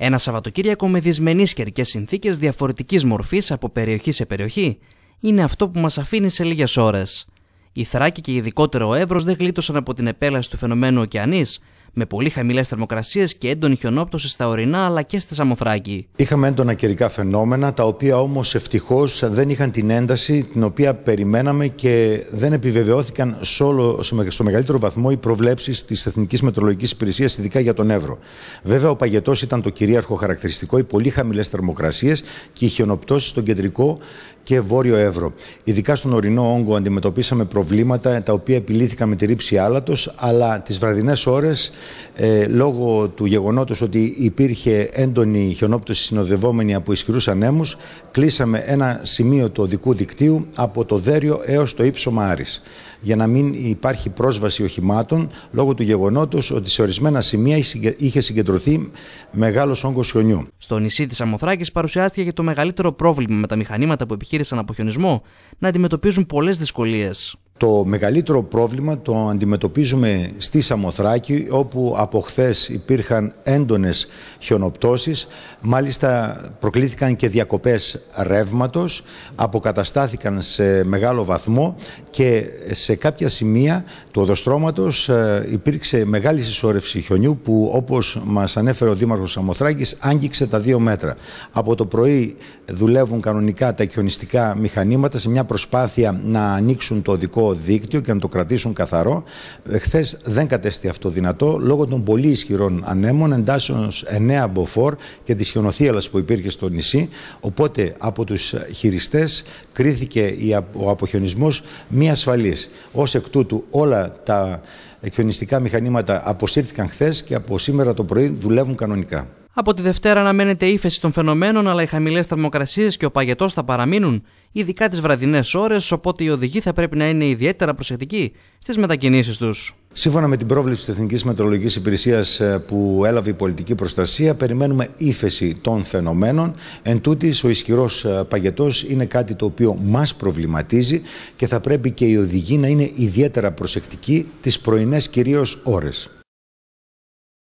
Ένα Σαββατοκύριακο με δυσμενείς καιρικές συνθήκες διαφορετικής μορφής από περιοχή σε περιοχή είναι αυτό που μας αφήνει σε λίγες ώρες. Η Θράκη και ειδικότερα ο Εύρος δεν γλίτωσαν από την επέλαση του φαινομένου ωκεανής, με πολύ χαμηλές θερμοκρασίες και έντονη χιονόπτωση στα ορεινά αλλά και στη Σαμοθράκη. Είχαμε έντονα καιρικά φαινόμενα, τα οποία όμως ευτυχώς δεν είχαν την ένταση την οποία περιμέναμε και δεν επιβεβαιώθηκαν σε όλο, στο μεγαλύτερο βαθμό οι προβλέψεις της Εθνικής Μετρολογική Υπηρεσίας, ειδικά για τον Εύρο. Βέβαια, ο παγετός ήταν το κυρίαρχο χαρακτηριστικό, οι πολύ χαμηλές θερμοκρασίες και οι χιονοπτώσεις στον κεντρικό και βόρειο Εύρο. Ειδικά στον ορεινό όγκο αντιμετωπίσαμε προβλήματα τα οποία επιλύθηκαν με τη ρήψη άλατος, αλλά τις βραδινές ώρες ε, λόγω του γεγονότος ότι υπήρχε έντονη χιονόπτωση συνοδευόμενη από ισχυρούς ανέμους, κλείσαμε ένα σημείο του οδικού δικτύου από το Δέριο έως το ύψωμα Άρης για να μην υπάρχει πρόσβαση οχημάτων λόγω του γεγονότος ότι σε ορισμένα σημεία είχε συγκεντρωθεί μεγάλος όγκος χιονιού. Στο νησί της Αμοθράκης παρουσιάστηκε και το μεγαλύτερο πρόβλημα με τα μηχανήματα που επιχείρησαν από χιονισμό να αντιμετωπίζουν πολλές δυσκολίες. Το μεγαλύτερο πρόβλημα το αντιμετωπίζουμε στη Σαμοθράκη όπου από χθες υπήρχαν έντονες χιονοπτώσεις. Μάλιστα προκλήθηκαν και διακοπές ρεύματος, αποκαταστάθηκαν σε μεγάλο βαθμό και σε κάποια σημεία του οδοστρώματος ε, υπήρξε μεγάλη συσσόρευση χιονιού που όπως μας ανέφερε ο Δήμαρχος Σαμοθράκης άγγιξε τα δύο μέτρα. Από το πρωί δουλεύουν κανονικά τα χιονιστικά μηχανήματα σε μια προσπάθεια να ανοίξουν το δίκτυο και να το κρατήσουν καθαρό. Χθε δεν κατέστη αυτό δυνατό λόγω των πολύ ισχυρών ανέμων, εντάσσεων 9 μποφόρ και της χιονοθύελας που υπήρχε στο νησί. Οπότε από τους χειριστές κρίθηκε ο αποχιονισμός μη ασφαλής. Ως εκ τούτου όλα τα χιονιστικά μηχανήματα αποσύρθηκαν χθες και από σήμερα το πρωί δουλεύουν κανονικά. Από τη Δευτέρα αναμένεται ύφεση των φαινομένων, αλλά οι χαμηλές θερμοκρασίες και ο παγετός θα παραμείνουν, ειδικά τις βραδινές ώρες, οπότε οι οδηγοί θα πρέπει να είναι ιδιαίτερα προσεκτικοί στις μετακινήσεις τους. Σύμφωνα με την πρόβλεψη της Εθνικής Μετρολογική Υπηρεσίας ε, που έλαβε η πολιτική προστασία, περιμένουμε ύφεση των φαινομένων. Εν τούτης, ο ισχυρός ε, παγετός είναι κάτι το οποίο μας προβληματίζει και θα πρέπει και οι οδηγοί να είναι ιδιαίτερα προσεκτικοί τις πρωινές κυρίως ώρες.